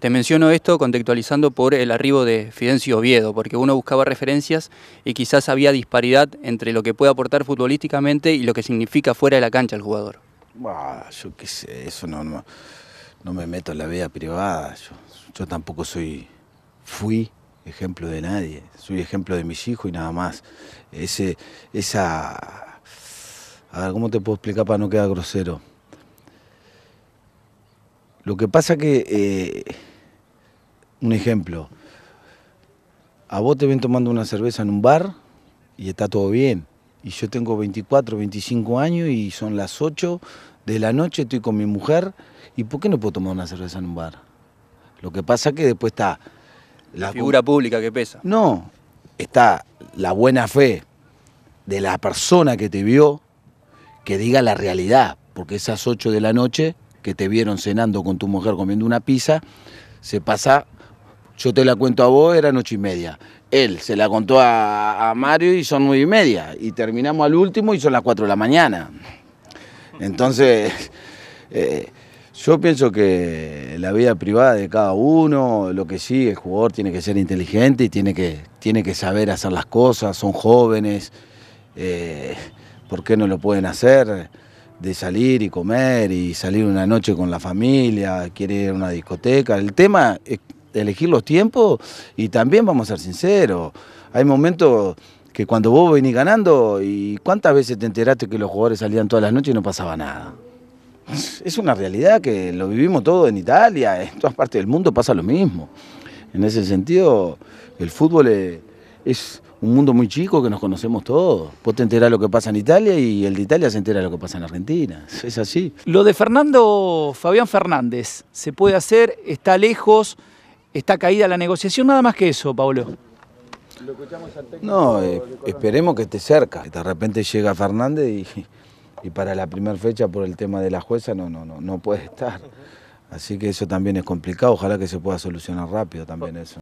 Te menciono esto contextualizando por el arribo de Fidencio Oviedo, porque uno buscaba referencias y quizás había disparidad entre lo que puede aportar futbolísticamente y lo que significa fuera de la cancha el jugador. yo qué sé, eso no, no, me meto en la vida privada. Yo, tampoco soy, fui ejemplo de nadie. Soy ejemplo de mis hijos y nada más. Ese, esa a ver, ¿cómo te puedo explicar para no quedar grosero? Lo que pasa que eh, un ejemplo, a vos te ven tomando una cerveza en un bar y está todo bien. Y yo tengo 24, 25 años y son las 8 de la noche, estoy con mi mujer. ¿Y por qué no puedo tomar una cerveza en un bar? Lo que pasa que después está... La, la figura pública que pesa. No, está la buena fe de la persona que te vio, que diga la realidad, porque esas 8 de la noche que te vieron cenando con tu mujer comiendo una pizza, se pasa yo te la cuento a vos, era noche y media. Él se la contó a, Mario y son nueve y media. Y terminamos al último y son las cuatro de la mañana. Entonces, eh, yo pienso que la vida privada de cada uno, lo que sí, el jugador tiene que ser inteligente y tiene que, tiene que saber hacer las cosas, son jóvenes, eh, ¿por qué no lo pueden hacer? de salir y comer y salir una noche con la familia, quiere ir a una discoteca. El tema es elegir los tiempos y también vamos a ser sinceros. Hay momentos que cuando vos venís ganando, ¿y cuántas veces te enteraste que los jugadores salían todas las noches y no pasaba nada? Es una realidad que lo vivimos todo en Italia, en todas partes del mundo pasa lo mismo. En ese sentido, el fútbol es, un mundo muy chico que nos conocemos todos. Vos te enterás lo que pasa en Italia y el de Italia se entera lo que pasa en Argentina. Es así. Lo de Fernando Fabián Fernández, se puede hacer, está lejos está caída la negociación, nada más que eso, Pablo. No, eh, esperemos que esté cerca. De repente llega Fernández y, y para la primera fecha por el tema de la jueza no, no, no, no puede estar. Así que eso también es complicado, ojalá que se pueda solucionar rápido también eso.